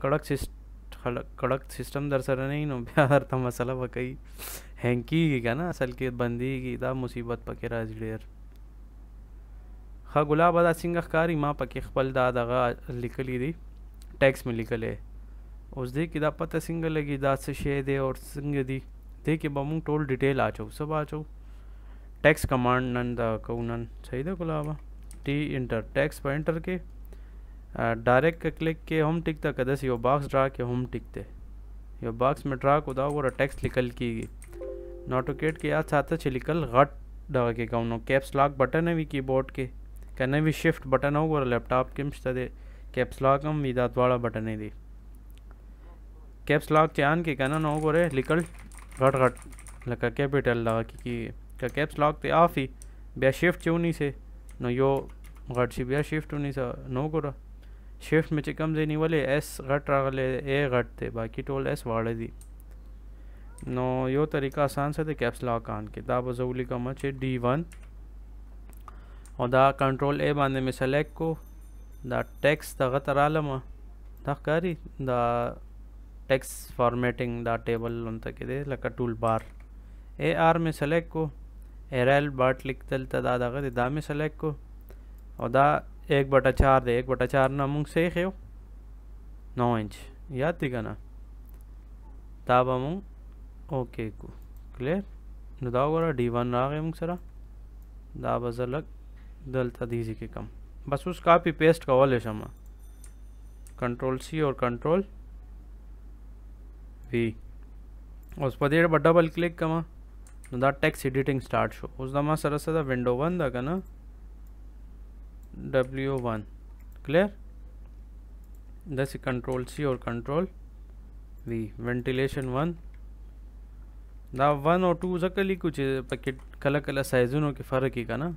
کڑک سیست کڑک سیستم در سره نه نو بیا هرته مسله به کوي هینګ کېږي که نه اصل کې بندېږي دا مصیبت پکې راځي ډېر ښه ګلاب دا څنګه ښکاري ما پکې خپل دا دغه لیکلی دی ټیکس مې لیکلی اوس دې کې دا پته څنګه لګي دا څه شی دی او څنګه دی دې کې به موږ ټول ډیټیل اچو سب اچو ټیکس کمانډ نن دا کوو نن صحیح ده ګلابه टी enter text पर enter के डायरेक्ट टिक කලෙක්ේ कदस यो बॉक्स ड्रा के ්‍රාක टिक थे यो बॉक्स में ड्रा को दाओ और टेक्स्ट लिकल की नोटोकेट तो के याद साथ लिकल घट डा के गाउनो कैप्स लॉक बटन है भी कीबोर्ड के कहने भी शिफ्ट बटन हो और लैपटॉप के मिश्ता दे कैप्स लॉक हम भी दात वाला बटन है दी कैप्स लॉक चैन के कहना ना हो गोरे लिकल घट घट लगा कैपिटल लगा की, की का कैप्स लॉक ते ऑफ ही बे शिफ्ट चूनी से नो यो घट सी बे शिफ्ट उनी सा नो गोरा شفټ مې چې کوم ځای نیولی ایس غټ راغلی ای غټ دی باقي ټول ایس واړه دي نو یو طریقه آسان څه دی کیپس لاک آن کې دا به زه ولیکم چې ډي ون او دا کنټرول ای باندې مې سلیکټ کو دا ټیکس دغه ته رالم دا ښکاري دا ټیکس فارمیټینګ دا ټیبل هلته کې دی لکه ټول بار ای آر مې سلیکټ کو ایرل باټ لیکتل ته دا دغه دی دا مې سلیکټ کو او دا एक बटा चार दे एक बटा चार ना मुंग से खेव नौ इंच याद थी ना ताबा मुंग ओके को क्लियर नुदागोरा डी वन आ गए मुंग सरा दाबा जलग दलता दीजी के कम बस उस कापी पेस्ट का वाले शमा कंट्रोल सी और कंट्रोल वी उस पर डबल क्लिक कमा दा टेक्स्ट एडिटिंग स्टार्ट शो उस दमा सरसा विंडो बंद का ना w1 clear that's control c or control v ventilation 1 دا 1 او 2 ځکه لیکو چې پکې کله کله سایزونو کې فرق یې کنه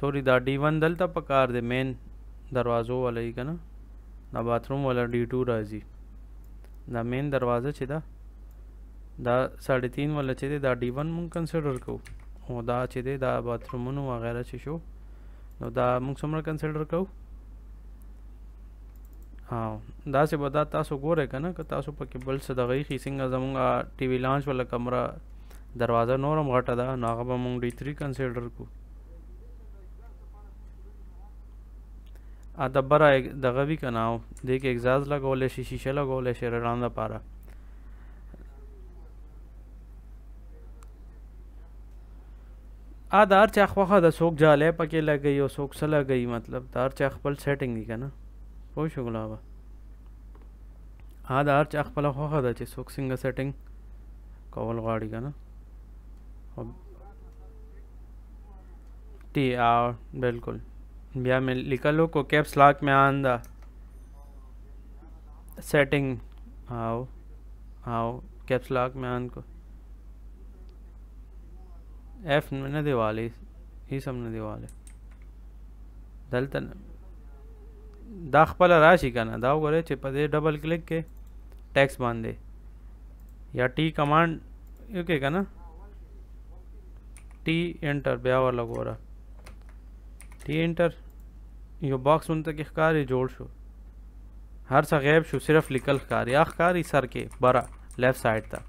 سوري دا d1 دلته پکار دی مین دروازو ولې کنه دا باتروم ولا d2 راځي دا مین دروازه چې دا دا 3.5 ولا چې دا d1 مون کنسیډر کوو او دا چې دا باترومونو وغیرہ چې شو نو دا موږ څومره کنسیډر کوو ها دا سه به دا تاسو ګوره کنه که تاسو پکې بل څه دغه خي څنګه زمونږ ټي وي لانچ ولا کمره دروازه نورم غټه ده نو هغه به موږ ډي 3 کنسیډر کوو ا دبره دغه وی کناو دې کې اگزاز لګولې شي شیشه لګولې شي رڼا نه پاره आ दार चाख सोख दा है जाले लग गई और सोख सला गई मतलब दार चाख पल सेटिंग दी का ना वो शुगला हुआ आधार चाख पल वखा दा चे सोख सिंग सेटिंग कवल गाड़ी का ना टी आ बिल्कुल ब्याह में लिखा लो को कैप्स लाक में आंदा सेटिंग आओ आओ कैप्स लाक में आन को एफ न दिवाली ही सब न दाख दलतन دا خپل راشي کنه دا وګوره چې په دې ډبل کلیک کې ټیکس या टी कमांड यू के का ना टी एंटर बया वाला गोरा टी एंटर यो बॉक्स उन तक कारी जोड़ शो हर सा गैब शो सिर्फ लिकल कारी आख ही सर के बरा लेफ्ट साइड था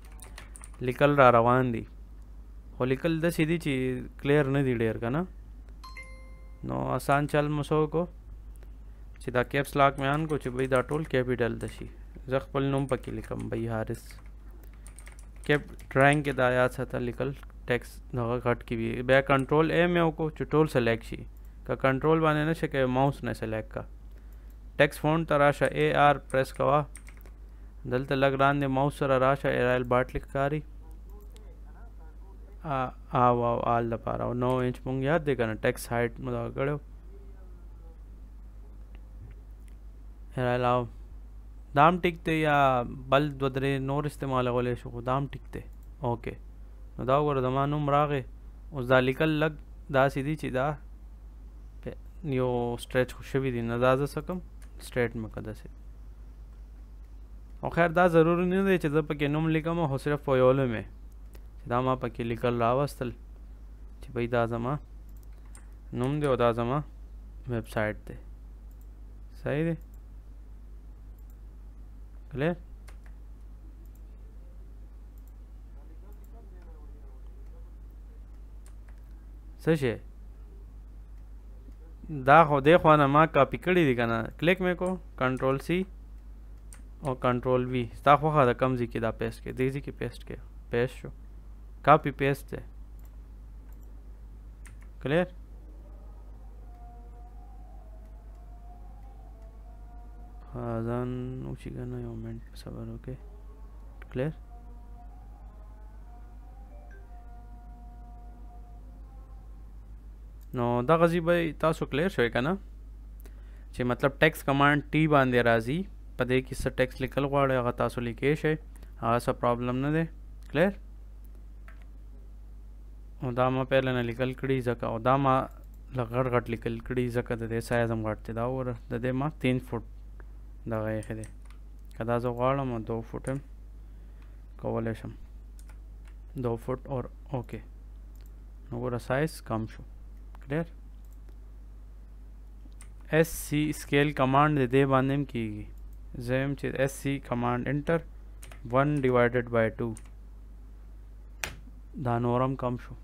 लिकल रा रवान दी होलिकल दस सीधी ची क्लियर नहीं दी डेयर का ना नो आसान चाल मसो को सीधा कैप्स लाक में आन को ची भाई दा टोल कैपिटल दशी जख पल नोम पकी लिखम भाई हारिस कैप ड्राइंग के दाया था, था लिकल टेक्स धगा घट की भी बे कंट्रोल ए में को ची टोल सेलेक्ट शी का कंट्रोल बने ना शके माउस ने सेलेक्ट का टेक्स फोन तराशा ए आर प्रेस कवा दलते लग रान दे माउस सरा राशा एराइल बाट लिख कारी او او آل د پاره او 9 انچ مونږ یاد دی کنه ټیکس هایټ مو دا کړو هر علاوه دام ټیک دی یا بل دو درې نور استعمال غولې شو دام ټیک دی اوکې نو دا وګوره زما نوم راغې اوس دا لیکل لګ دا سیدی چې دا یو سټریچ خوشوي دی نه دا زه سکم سټریټ مکه داسې او خیر دا ضروری نه دی چې زه پکې نوم لیکم او صرف په یولو مې दामा पके लिकल रावस्तल जी भाई दाजमा नुम दे दाजमा वेबसाइट ते सही दे क्लियर सच है दाखो देखो ना माँ का पिकड़ी दी कना क्लिक मेरे को कंट्रोल सी और कंट्रोल वी दाखो खा था कम जी की दा पेस्ट के दे जी की पेस्ट के पेस्ट शो copy paste clear اذان وشي کنه یو منټ صبر وکړه clear نو دا غزي به تاسو کلیر شوي کنه چې مطلب ټیکس کمانډ ټي باندې راځي پدې کې څه ټیکس لیکل غواړي هغه تاسو لیکئ شئ هغه څه پرابلم نه دی کلیر او دا ما پهل نه لیکل کړي ځکه او دا ما لغړ غټ لیکل کړي ځکه د دې سایز هم غټ دی دا ور د دې ما 3 فټ دا غېخ دی کدا زه غواړم 2 فټ هم کولای شم 2 فټ اور اوکې نو ور سایز کم شو کلیر एस सी स्केल कमांड दे दे बांधे में की जेम चीज S C command enter one divided by two दानोरम कम शो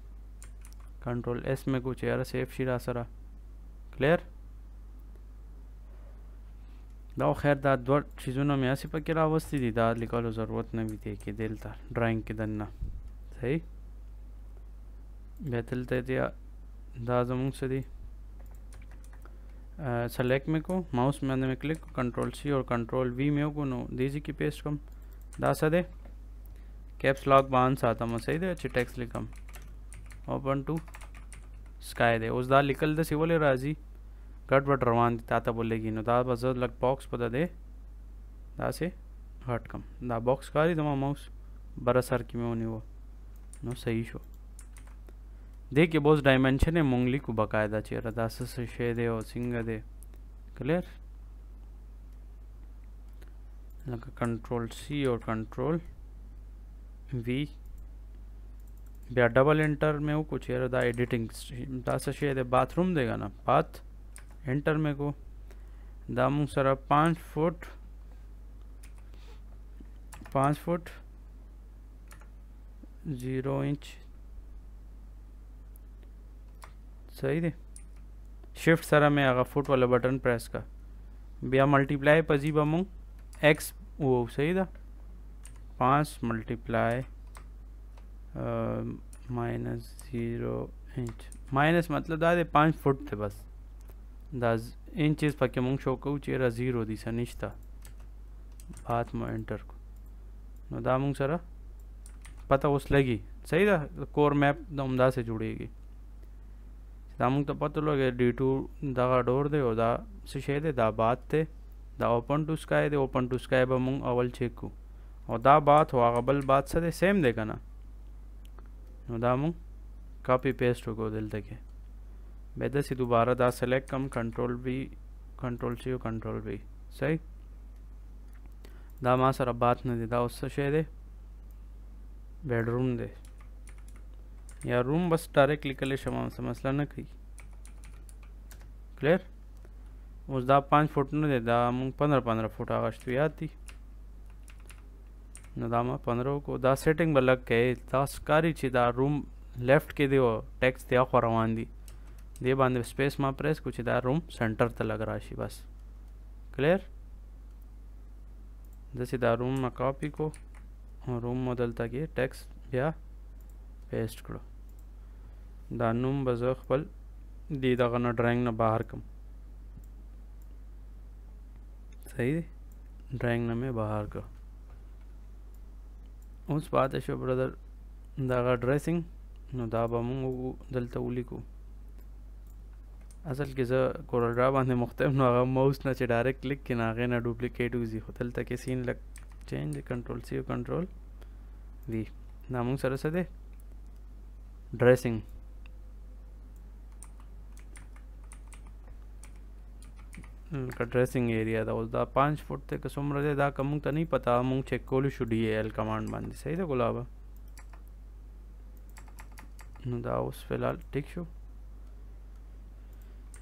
कंट्रोल एस में कुछ यार सेफ शिरा सरा क्लियर दाओ खैर दा दो चीज़ों में ऐसी पकड़ा अवस्थी थी दाद निकालो ज़रूरत न भी देखिए दिल था ड्राइंग के दन्ना सही बेहतर थे दिया दाज मुँह से दी सेलेक्ट में को माउस में में क्लिक कंट्रोल सी और कंट्रोल वी में को नो दीजिए की पेस्ट कम दा दे कैप्स लॉक बांस आता मैं सही दे अच्छी टैक्स लिखम open to sky دی اوس دا لیکل د سیول راځي ګډ وډ روان دي تاته بولېږي نو دا به زه لږ باکس په ده داسې هټ کم دا باکس کاري زما ماوس بره سر کې مې ونیوه نو صحیح شو دې کې بوس ډایمنشن یې مونږ لیکو باقاعده چېرې دا څه څه شی دی او څنګه دی کلیر لکه کنټرول سی او کنټرول وی बिया डबल एंटर में हो कुछ यार एडिटिंग दे बाथरूम देगा ना बाथ एंटर में को दामू सरा पाँच फुट पाँच फुट ज़ीरो इंच सही दे शिफ्ट सरा में आगा फुट वाला बटन प्रेस का बिया मल्टीप्लाई पजी बमू एक्स वो सही था पाँच multiply minus zero inch minus मतिलबु आहे पंज फुट ते बसि दा इंचिस पके मूं छो कऊ चेरा ज़ीरो दी सनिश था हाथ में एंटर को दा मूं सरा पता उस लगी सही था कोर मैप उमदा से जुड़ेगी दामुंग तो पता लगे डी टू दा डोर दे दा से शे दे दा बात ते दा ओपन टू स्काई दे ओपन टू स्काई बमुंग अवल चेकू और दा बात हो अगबल बात से दे सेम देगा ना ನೋದಾಮು ಕಾಪಿ ಪೇಸ್ಟ್ ಹೋಗೋದಿಲ್ದಕ್ಕೆ सी दोबारा दा सेलेक्ट कम कंट्रोल बी कंट्रोल सी और कंट्रोल बी सही दा मां सर बात नहीं दा उस शे दे बेडरूम दे या रूम बस डायरेक्ट लिख ले शमा से मसला कही क्लियर उस दा पाँच फुट न दे दा मुंग पंद्रह पंद्रह फुट आवाज तो याद थी نو دا ما 15 کو دا سیټینګ بلک کې دا سکاري چې دا روم لیفټ کې دی او ټیکس دی خو روان دی دی باندې سپیس ما پریس کو چې دا روم سنټر ته لګ راشي بس کلیر دسی دا روم ما کاپی کو روم مدل تا کې ټیکس بیا پیسټ کړو دا نوم به زه خپل دی دغه نه ډرایینګ نه بهر کم صحیح دی ډرایینګ نه مې بهر کړو اوس پاتې شو برادر دغه ډریسینګ نو دا به موږ دلته ولیکو اصل کې زه کورډرا باندې مختلف نو هغه ماوس نه چې ډایرکټ کلیک کې نه هغې نه ډوپلیکیټ وځي خو دلته کې سین لګ چینج کنټرول سی او کنټرول وی دا موږ سره څه دی ډریسینګ ډریسینګ ایریا دا اوس دا 5 فټ ته کومره ده دا کوم ته نه پتا مونږ چک کول شو ډی ال کمانډ باندې صحیح ده ګلاب نو دا اوس فلال ټیک شو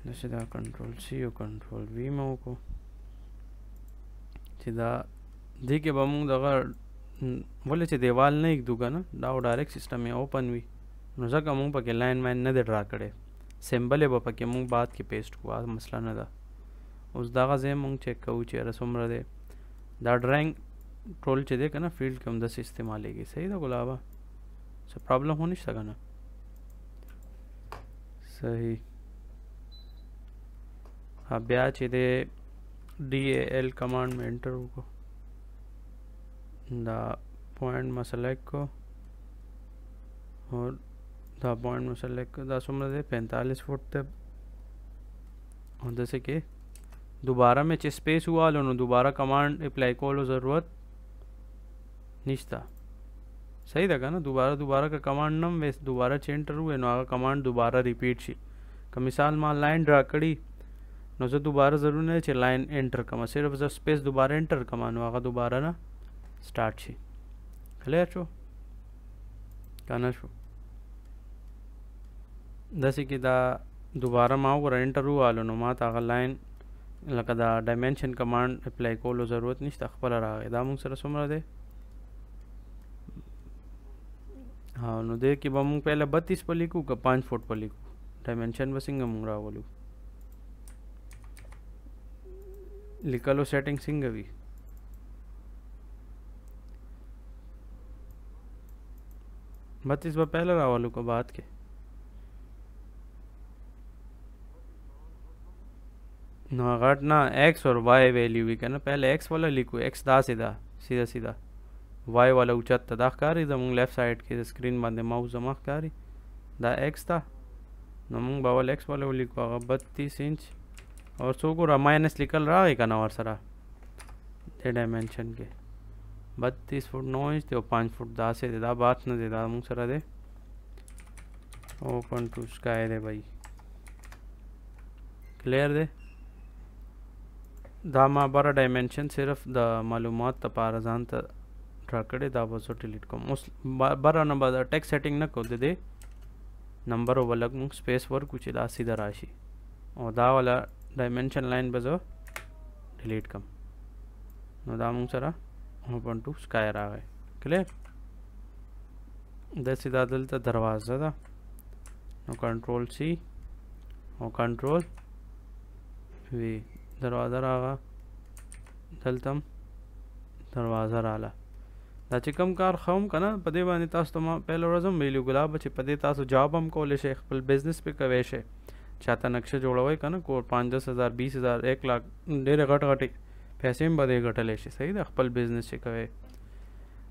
دشه دا کنټرول سی او کنټرول وی مو کو چې دا دې کې به مونږ دغه ولې چې دیوال نه یک دوګه نه دا ډایرکټ سیستم یې اوپن وی نو ځکه مونږ پکې لاین ماین نه دی ډرا کړی سمبل به پکې مونږ بعد کې پیسټ کوه مسله نه ده उस दागा जे मुंग चेक कहू चेर सुमरा दे ड्राइंग ट्रोल चे दे ना फील्ड के अंदर से इस्तेमाल लेगी सही था गुलाबा सर प्रॉब्लम होनी सका ना सही हाँ ब्याह चे दे डी एल कमांड में एंटर को द पॉइंट में को और द पॉइंट में को दस उम्र दे पैंतालीस फुट तक और जैसे कि دوباره مې چې سپیس واله نو دوباره کمانډ اپلای کولو ضرورت نشته صحیح ده کنه دوباره دوباره کا کمانډ نم ویس دوباره چې انټر وې نو هغه کمانډ دوباره ریپیټ شي که مثال ما لاین ډرا کړی نو زه دوباره ضرور نه چې لاین انټر کما صرف زه سپیس دوباره انټر کما نو هغه دوباره نه سٹارٹ شي کلیر شو کنه شو داسې کې دا دوباره ما وګوره انټر ووالو نو ما ته هغه لاین لکه دا ډایمنشن کمانډ اپلای کولو ضرورت نشته خپل راغی دا موږ سره څومره دی ها نو دې کې به موږ پہله 32 په لیکو که 5 فوټ په لیکو ډایمنشن به څنګه موږ راولو لیکلو سیټینګ څنګه وي بتیس به پہله راولو کو بعد کې घटना एक्स और वाई वैल्यू भी करना पहले एक्स वाला लिखो एक्स दा सीधा सीधा सीधा वाई वाला कर रही था लेफ्ट साइड की स्क्रीन बांधे माउस रही दा एक्स था नमंग बावल एक्स वाला लिखो बत्तीस इंच और सो को माइनस निकल रहा है कहना ना और सरा दे डायमेंशन के बत्तीस फुट नौ इंच और पाँच फुट दा से दे दा बात ना दे दा मुँह सरा दे ओपन टू स्काई दे भाई क्लियर दे دا ما بره ډایمنشن صرف د معلومات لپاره ځان ته ډرا کړی دا به زه ډیلیټ کوم اوس بره نه به د ټیکس سیټینګ نه کوو د دې نمبر به لږ موږ سپیس ورکړو چې دا سیده راشي او دا والا ډایمنشن لاین به زه ډیلیټ کوم نو دا موږ سره اوپن ټو سکای راغی کلیر داسې دا دلته دروازه ده نو کنټرول سی او کنټرول وی دروازه راغه دلتم دروازه رااله دا چې کم کار خوم کنه په دې باندې تاسو ته ما پهل ورځم ویلو ګلاب چې په دې تاسو جاب هم کولې شي خپل بزنس پې کوي شي چاته نقشه جوړوي کنه کور 50000 20000 1 لک ډېر غټ غټې پیسې هم باندې غټلې شي صحیح ده خپل بزنس چې کوي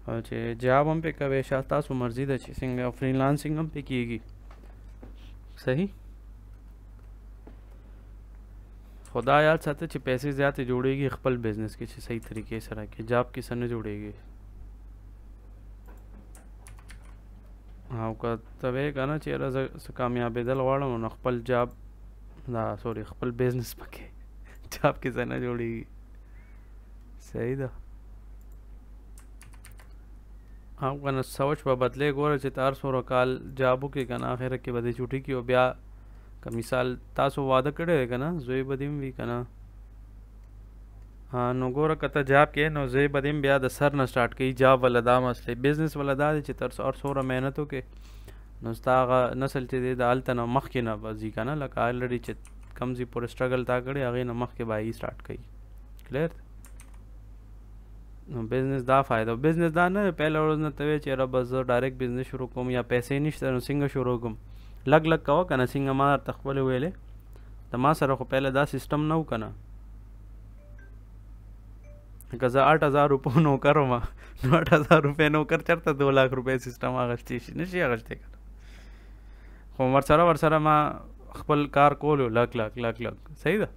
او چې جاب هم پې کوي شي تاسو مرزي ده چې څنګه فریلانسینګ هم پې کیږي صحیح خدا یاد ساته چې پیسې زیاتې جوړیږي خپل بزنس کې چې صحیح طریقې سره کې جاب کې سره جوړیږي او که ته وې کنه چې راز سه کامیابېدل غواړم نو خپل جاب دا سوري خپل بزنس پکې جاب کې سره جوړیږي صحیح ده او کنه سوچ په بدلې ګوره چې تار سورو کال جابو کې کنه آخره کې بده چوټي کې او بیا که مثال تاسو واده کړی دی که نه زوی به دې وي که نه نو ګوره کته جاب کې نو زه به دیم بیا د سر نه سٹارټ کوي جاب ولا دا مسله بزنس ولا دا چې تر څو اور څوره مهنت وکې نو ستا نسل چې د الته نه مخ کې نه بزی کنه لکه الریډي چې کم زی پر سټرګل تا کړي هغه نه مخ کې بای سٹارټ کوي کلیر نو بزنس دا فائدہ بزنس دا نه پہله ورځ نه ته چې رب زه ډایرکټ بزنس شروع کوم یا پیسې نشته نو څنګه شروع کوم لګ لګ کوه کنه څنګه ما درته خپلې ویلې د ما سره خو پہله دا سیستم نه و کنه که زه اټ هزار روپو نوکر وم نو اټ هزار روپۍ نوکر چېرته دو لاک روپۍ سیسټم اخیستی شي نه شي اخیستی که خو ورسره ورسره ما خپل کار کولو لک لک لک لک صحیح ده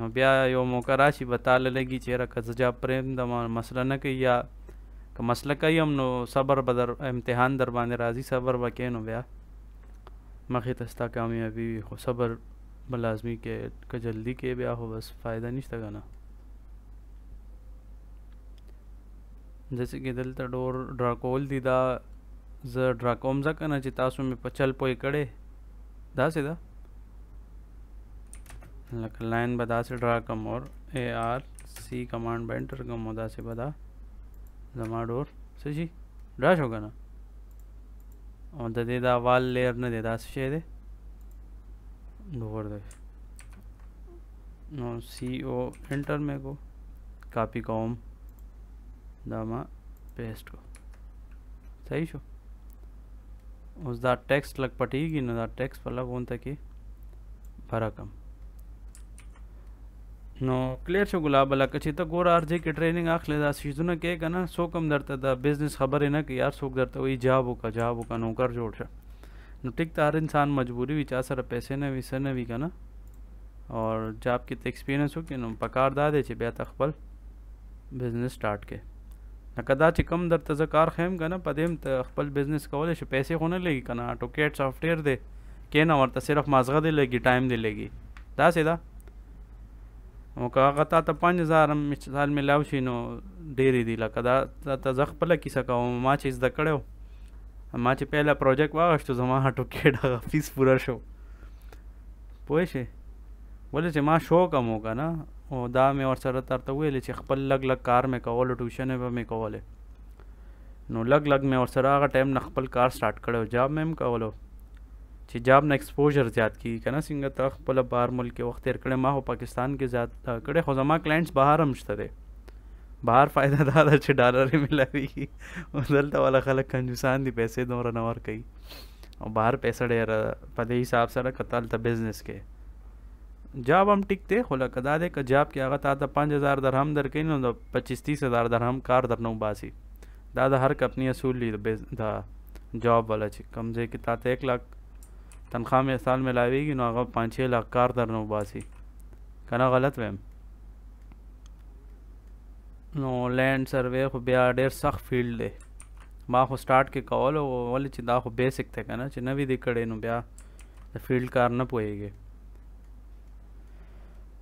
نو بیا یو موقع راشي به تاله لګي چې یاره که زه جاب پرېږدم مسله نه کوي یا که مسله کوي هم نو صبر به در امتحان در باندې راځي صبر به کوې نو بیا मखी तस्ता कामयाबी सबर मलाजमी के का जल्दी के ब्या हो बस फ़ायदा नहीं था गाना जैसे कि दिल डोर ड्राकोल दीदा ज ड्राकोम जा करना चाहिए में पचल पोई कड़े दा से दा लाइन बदा से ड्रा कम और ए आर सी कमांड बैंटर कम होदा से बदा जमा डोर से जी ड्राश होगा ना और दे दा वाल लेयर ने दे दे दीदा सी ओ एंटर में को कॉपी कॉम दामा पेस्ट को सही शो उस दा टेक्स्ट लग पटी की ना दा टेक्स्ट पर लग उन तक फरकम نو کلیر شو ګلاب علاقه چې ته ګوره ارځي کې ټریننګ اخلې دا سیزونه کې کنه څوک هم درته د بزنس خبرې نه کوي یار څوک درته وایي جاب وکړه جاب وکړه نوکر جوړ شه نو ټیک ته هر انسان مجبوري وي چا سره پیسې نه وي څه نه وي کنه اور جاب کې ته ایکسپیرینس وکړې نو پکار دا دی چې بیا ته خپل بزنس سٹارټ کې لکه دا چې کم درته زه کار خیم کنه په دې هم ته خپل بزنس کولی شي پیسې خو نه لګي کنه ټوکیټ سافټویر دی کینه ورته صرف مازغه دی لګي ټایم دی لګي داسې ده دا او که هغه تا ته 5000 مثال ملاو شي نو ډېرې دي لکه دا ته زه خپله کیسه کوم ما چې زده کړی ما چې پهله پروجیکټ واغشتو زما ټوکیټ هغه فیس پوره شو پوه شي ولې چې ما شوق هم وکړه نه او دا مې ورسره درته ویلې چې خپل لږ لږ کار مې کولو ټیوشنې به مې کولې نو لږ لږ مې ورسره هغه ټایم نه خپل کار سټارټ کړی جاب مې هم کولو چې جاب نه एक्सपोजर زیات کی کنه څنګه ته خپل بار ملک وخت تیر کړم ما هو پاکستان کې زیات کړه خو زما کلائنټس بهر هم شته دي بهر فائدہ دا ده چې ډالر یې ملایي ملاوي دلته والا خلک کنجوسان دي پیسې دومره نه کوي او بهر پیسې ډېر په دې حساب سره قتل ته بزنس کې جاب هم ټیک ته خلا کدا دې ک جاب کې هغه تا ته پنج هزار درهم درکوي نو 25 30000 درهم کار در نو باسي دا د هر کمپنی اصول دی دا جاب والا چې کم ځای کې تا ته یک لاکھ تنخواه مې سال ملاویږي نو هغه پنځه شل لک کار درنه وباسي کنه غلط ویم نو لینډ سروې خو بیا ډېر سخت فیلډ دی ما خو سٹارټ کې کول او ولې چې دا خو بیسک دی کنه چې نوی دی کړې نو بیا د فیلډ کار نه پوهیږي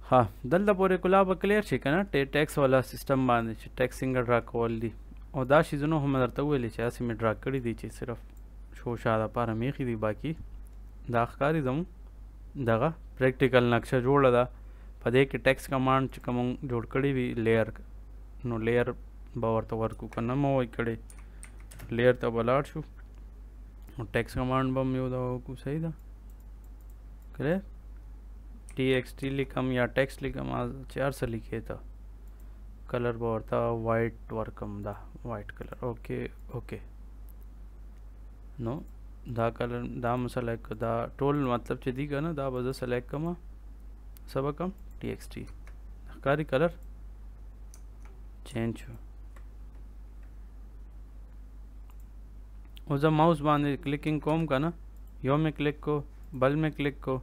ها دلته پورې کلا به کلیر شي کنه ټیکس والا سیستم باندې چې ټیکس څنګه ډرا کول دي او دا شیزونه هم درته ویلې چې هسې مې ډرا کړي دي چې صرف شوشا دپاره میخي دي باقي دا ښکاری زموږ دغه پریکټیکل نقشه جوړه ده په دې کې ټیکس کمانډ چې کوم جوړ کړی وي لیئر نو لیئر به ورته ورکو که نه مو وایي کړی لیئر ته به لاړ شو نو ټیکس کمانډ به هم یو دغه وکړو صحیح ده کلی टी एक्स टी लिखम या टेक्स्ट लिखम आज चार से लिखे था कलर बोर था वाइट वर्कम दा वाइट कलर ओके ओके नो دا کلر دا م سلیکټ دا ټول مطلب چې دی کنه دا به زه سلیکټ کما سبا کم ٹی ایکس ٹی ښکاری کلر چینج شو اوس ماउस باندې کلیکینګ کوم کنه یو مې کلیک کو بل مې کلیک کو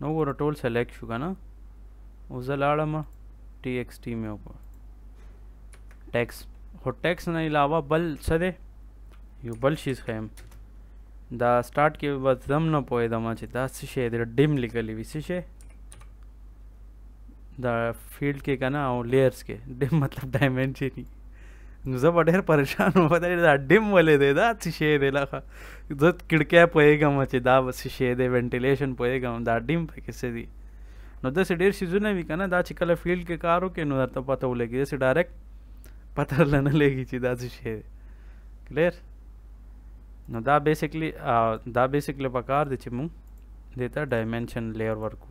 نو ور ټول سلیکټ شو کنه اوس لاړم ٹی ایکس ٹی مې وکړ ټیکس خو ټیکس نه علاوه بل څه دی یو بل شیز خیم دا سٹارټ کې به زم نه پوهېدم چې دا څه شی دی ډیم لیکلی وي څه شی دا فیلډ کې که نه او لیئرس کې ډیم مطلب ډایمنشني نو زه به ډېر پریشان وم پته دا ډیم ولې دی دا څه شی دی لخه زه کړکۍ پوهېږم چې دا به څه شی دی وینټیلیشن پوهېږم دا ډیم پکې څه دي نو داسې ډېر شیزونه وي که نه دا چې کله فیلډ کې کار وکړي نو درته پته ولګي داسې ډایرکټ پته نه لګي چې دا څه شی دی کلیر نو دا بیسیکلی دا بیسیکلی پکار دی چې مونږ دیتا ډایمنشن لیئر ورکو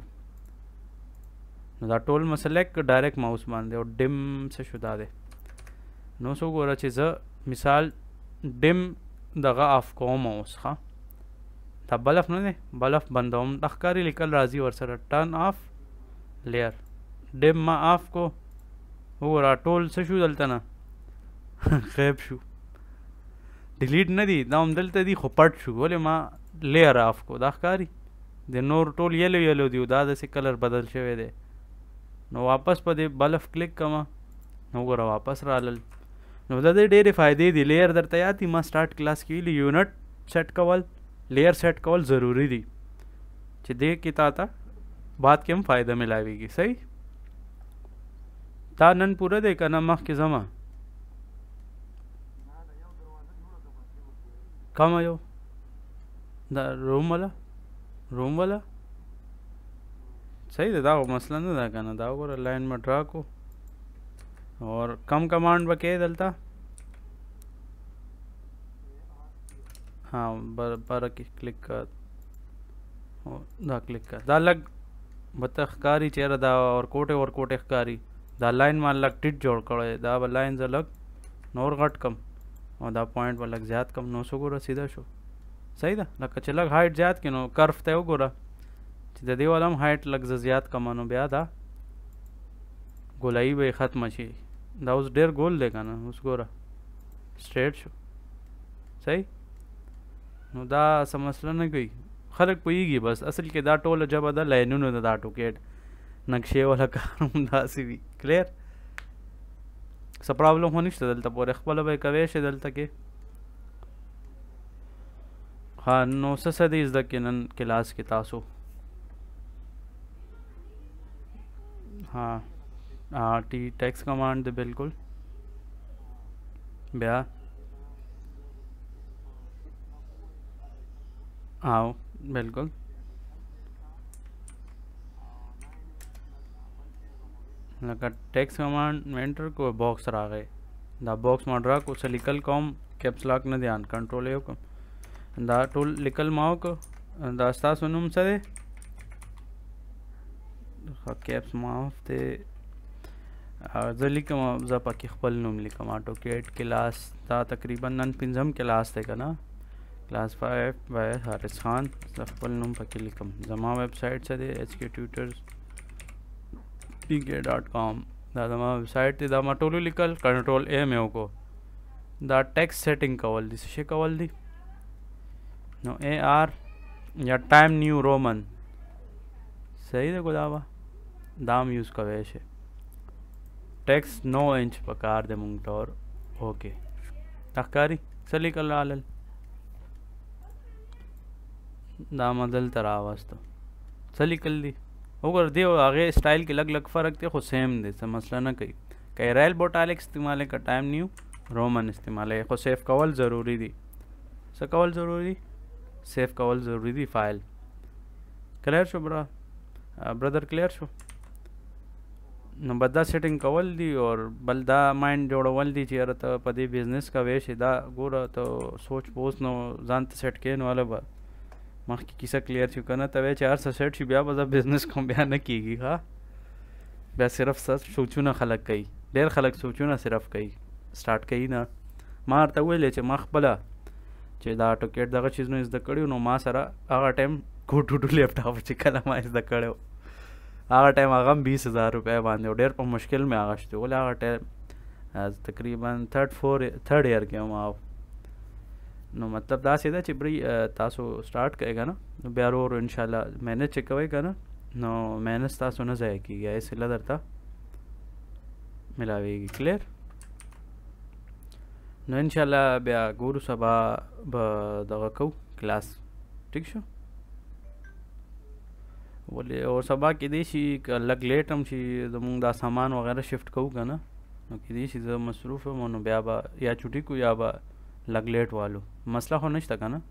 نو دا ټول مسله ډایرکټ ماوس باندې او ډیم څه شو دا دی نو سو ګوره چې زه مثال ډیم دغه اف کوم اوس ښه دا بلف نه دی بلف بندوم د ښکاري لیکل راځي ورسره ټرن آف لیئر ډیم ما آف کو وګوره ټول څه شو دلته نه غیب شو ډیلیټ نه دي دا هم دلته دي خو پټ شو ولې ما لیئر آف کو دا ښکاري د نور ټول یلو یلو دی دا داسې کلر بدل شوی دی نو واپس په دې بلف کلیک کما نو ګوره واپس رالل نو دا دې ډېرې فائدې دي لیئر درته یاد دي ما سٹارټ کلاس کې ویلي یونټ سیټ کول لیئر سیټ کول ضروری دي چې دې کې تا ته بعد کې هم فائدہ ملاویږي صحیح تا نن پوره دی که نه مخکې ځم कहाँ आयो जाओ रूम वाला रूम वाला सही था मसला ना था कहना दाओ को लाइन में ड्रा को और कम कमांड बके दलता हाँ बर बर क्लिक कर और दा क्लिक कर दा लग बतखकारी चेहरा दा और कोटे और कोटे खकारी दा लाइन में अलग टिट जोड़ कर दा लाइन अलग नोर घट कम හොඳා පොයින්ට් වලක් ජාත්කම් නොසුගොර සිදශු සයිද ලකචලක් හයිට් ජාත්කනො කර්ෆ් තැව ගොර සිදදේවලම් හයිට් ලක්ස ජයාත් කමනු බ්‍යාදා ගොලයි වේ ختم شي دا اوس ډیر ګول دی کنه اوس ګوره سټریټ شو صحیح نو دا څه مسله نه کوي خلک پوهیږي بس اصل کې دا ټوله ژبه ده لاینونو ده دا ټوکېټ نقشې والا کار هم داسې وي کلیر څه پرابلم خو نشته دلته پورې خپله به یې کوی شي دلته کې ها نو څه څه دی زده کې نن کلاس کې تاسو हाँ टी टेक्स कमांड दे बिल्कुल ब्या हाँ बिल्कुल لکه ټیکس کمانډ منټر کو باکس راغې دا باکس ما ډرا کو سلیکل کوم کیپس لاک نه دیان کنټرول یو کوم دا ټول لیکل ما وک دا تاسو نوم څه دی خا کیپس ما ته زه لیکم زه پکې خپل نوم لیکم اټوکیټ کلاس دا تقریبا نن پنځم کلاس دی کنه کلاس 5 بای حارث خان خپل نوم پکې لیکم زما ویب سټ څه دی ایچ کی ټیوټرز के डॉट कॉम दादा वेबसाइट से दामा टोलू लिखल कंट्रोल ए को दा टैक्स सेटिंग कवल दी शे कवल दी नो Arial time new roman सही देखो दावा दाम यूज़ कवे से टैक्स नौ इंच पकार दे मुंगटोर ओके तकारी सली कल आलल दाम अदल तरावस्त सली कल दी وګور دی هغه سټایل کې لګ لګ فرق دی خو سیم دی څه مسله نه کوي که رایل بوټالیک استعمال کړه ټایم نیو رومن استعمال خو سیف کول ضروری دی څه کول ضروری سیف کول ضروری دی فایل کلیر شو برا برادر کلیر شو نو بدا سیټینګ کول دی اور بل دا مایند جوړول دی چې یاره ته په دې بزنس کا ویش دا ګوره ته سوچ پوس نو ځان ته سیټ کین والا به මක්ක කිස කලේර් යුකන තව චාර් සෂට් බියා බද බිනස් කොම් බයාන කීගී හා بیا صرف سس سوچونه خلق کوي ډیر خلک سوچونه صرف کوي سٹارټ کوي نه ما ورته ویلې چې ما خپله چې دا ټوکیټ دغه چیزونه زده کړی نو ما سره هغه ټایم ګوټوټو لیپټاپ چې کله ما زده کړی هغه ټایم هغه هم بیس هزار روپۍ باندې ډېر په مشکل مې هغه شته ولې هغه ټایم تقریبا تھرډ فور تھرډ ایئر کې وم نو مطلب دا سیده چې بری تاسو سٹارټ کوئ نه بیا ورو ان شاء الله مینج چې کوئ کنه نو مینج تاسو نه ځای کیږي ایس له درته ملاویږي کلیر نو ان شاء الله بیا ګورو سبا به دغه کو کلاس ٹھیک شو ولې او سبا کې دی شي لګ لیټ هم شي زمونږ دا سامان وغیرہ شفٹ کوو کنه نو کې دی شي زه مصروف یم نو بیا به یا چټي کو یا به लगलेट वालू मसला होने तक है ना